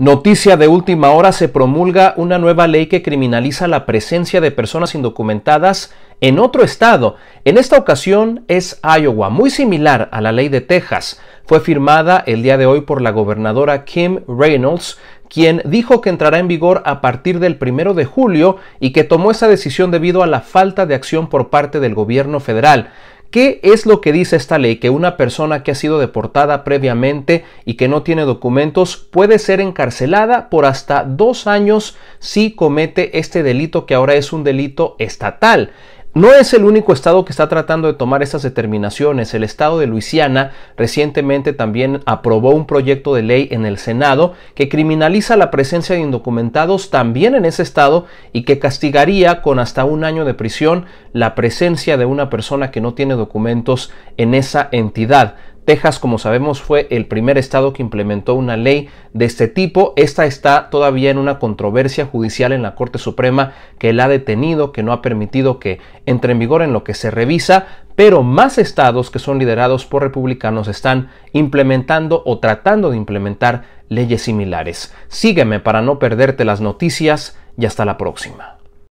Noticia de última hora, se promulga una nueva ley que criminaliza la presencia de personas indocumentadas en otro estado. En esta ocasión es Iowa, muy similar a la ley de Texas. Fue firmada el día de hoy por la gobernadora Kim Reynolds, quien dijo que entrará en vigor a partir del primero de julio y que tomó esa decisión debido a la falta de acción por parte del gobierno federal. ¿Qué es lo que dice esta ley? Que una persona que ha sido deportada previamente y que no tiene documentos puede ser encarcelada por hasta dos años si comete este delito que ahora es un delito estatal. No es el único estado que está tratando de tomar estas determinaciones. El estado de Luisiana recientemente también aprobó un proyecto de ley en el Senado que criminaliza la presencia de indocumentados también en ese estado y que castigaría con hasta un año de prisión la presencia de una persona que no tiene documentos en esa entidad. Texas, como sabemos, fue el primer estado que implementó una ley de este tipo. Esta está todavía en una controversia judicial en la Corte Suprema que la ha detenido, que no ha permitido que entre en vigor en lo que se revisa, pero más estados que son liderados por republicanos están implementando o tratando de implementar leyes similares. Sígueme para no perderte las noticias y hasta la próxima.